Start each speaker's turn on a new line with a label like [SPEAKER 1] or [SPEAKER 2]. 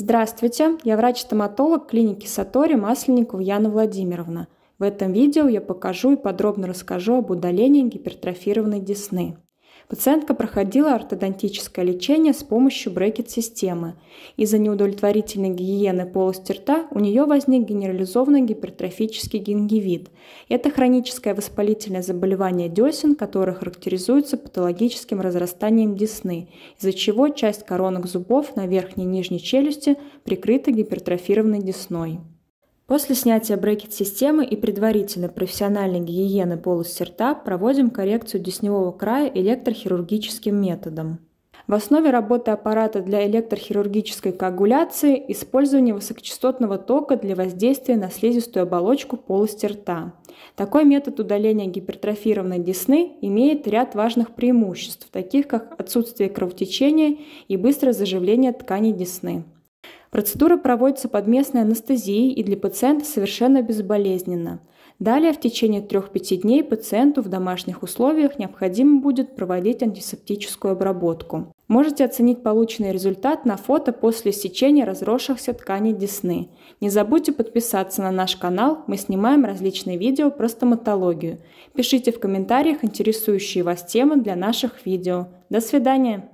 [SPEAKER 1] Здравствуйте, я врач-стоматолог клиники Сатори Масленников Яна Владимировна. В этом видео я покажу и подробно расскажу об удалении гипертрофированной десны. Пациентка проходила ортодонтическое лечение с помощью брекет-системы. Из-за неудовлетворительной гигиены полости рта у нее возник генерализованный гипертрофический гингивит. Это хроническое воспалительное заболевание десен, которое характеризуется патологическим разрастанием десны, из-за чего часть коронок зубов на верхней и нижней челюсти прикрыта гипертрофированной десной. После снятия брекет-системы и предварительной профессиональной гигиены полости рта проводим коррекцию десневого края электрохирургическим методом. В основе работы аппарата для электрохирургической коагуляции использование высокочастотного тока для воздействия на слизистую оболочку полости рта. Такой метод удаления гипертрофированной десны имеет ряд важных преимуществ, таких как отсутствие кровотечения и быстрое заживление тканей десны. Процедура проводится под местной анестезией и для пациента совершенно безболезненно. Далее в течение 3-5 дней пациенту в домашних условиях необходимо будет проводить антисептическую обработку. Можете оценить полученный результат на фото после сечения разросшихся тканей десны. Не забудьте подписаться на наш канал, мы снимаем различные видео про стоматологию. Пишите в комментариях интересующие вас темы для наших видео. До свидания!